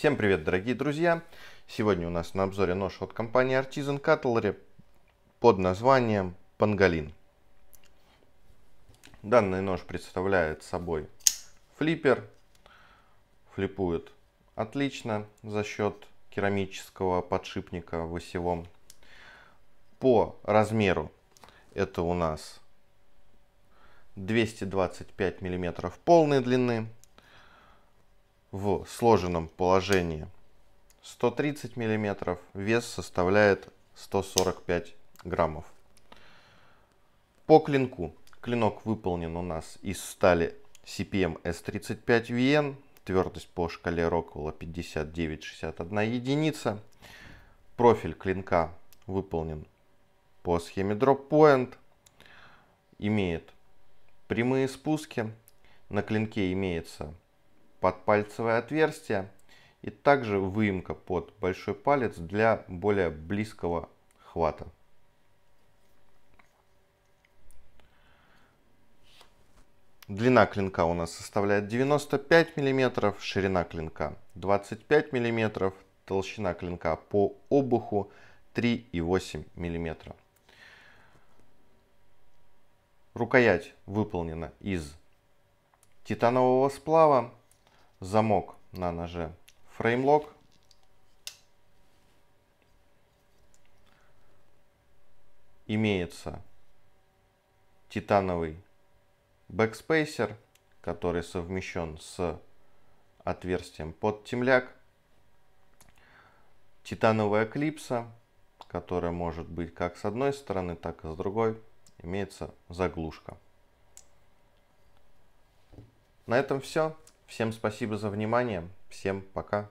Всем привет, дорогие друзья! Сегодня у нас на обзоре нож от компании Artisan Cutlery под названием Пангалин. Данный нож представляет собой флиппер. Флипует отлично за счет керамического подшипника в осевом. По размеру это у нас 225 мм полной длины, в сложенном положении 130 мм, вес составляет 145 граммов. По клинку. Клинок выполнен у нас из стали CPM S35VN, твердость по шкале Rockwell 59-61 единица. Профиль клинка выполнен по схеме Drop Point, имеет прямые спуски, на клинке имеется подпальцевое отверстие и также выемка под большой палец для более близкого хвата. Длина клинка у нас составляет 95 мм, ширина клинка 25 мм, толщина клинка по обуху 3,8 мм. Рукоять выполнена из титанового сплава замок на ноже фреймлок. Имеется титановый бэкспейсер, который совмещен с отверстием под темляк. Титановая клипса, которая может быть как с одной стороны, так и с другой. Имеется заглушка. На этом все. Всем спасибо за внимание. Всем пока.